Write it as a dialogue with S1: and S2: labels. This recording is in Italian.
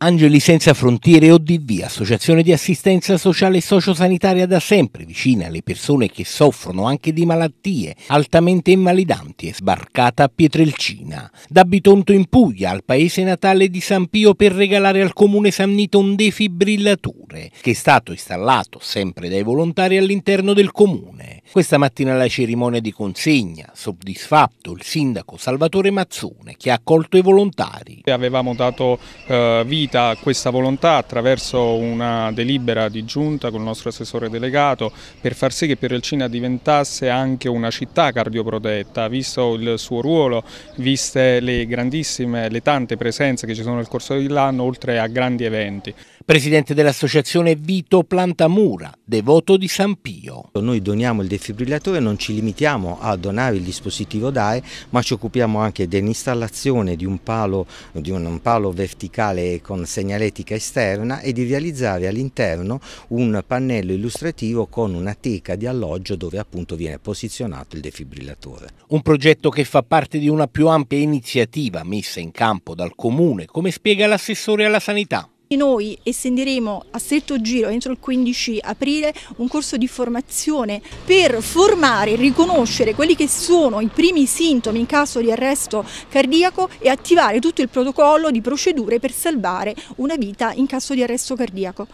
S1: Angeli Senza Frontiere ODV, associazione di assistenza sociale e sociosanitaria da sempre vicina alle persone che soffrono anche di malattie altamente invalidanti, è sbarcata a Pietrelcina. Da Bitonto in Puglia, al paese natale di San Pio, per regalare al comune San Nito un defibrillature, che è stato installato sempre dai volontari all'interno del comune. Questa mattina la cerimonia di consegna, soddisfatto il sindaco Salvatore Mazzone che ha accolto i volontari.
S2: Avevamo dato eh, vita a questa volontà attraverso una delibera di giunta con il nostro assessore delegato per far sì che Perelcina diventasse anche una città cardioprotetta, visto il suo ruolo, viste le grandissime, le tante presenze che ci sono nel corso dell'anno, oltre a grandi eventi.
S1: Presidente dell'associazione Vito Plantamura, devoto
S3: di San Pio. Noi doniamo il defibrillatore non ci limitiamo a donare il dispositivo DAE, ma ci occupiamo anche dell'installazione di, un palo, di un, un palo verticale con segnaletica esterna e di realizzare all'interno un pannello illustrativo
S1: con una teca di alloggio dove appunto viene posizionato il defibrillatore. Un progetto che fa parte di una più ampia iniziativa messa in campo dal Comune, come spiega l'assessore alla sanità.
S4: Noi estenderemo a stretto giro entro il 15 aprile un corso di formazione per formare e riconoscere quelli che sono i primi sintomi in caso di arresto cardiaco e attivare tutto il protocollo di procedure per salvare una vita in caso di arresto cardiaco.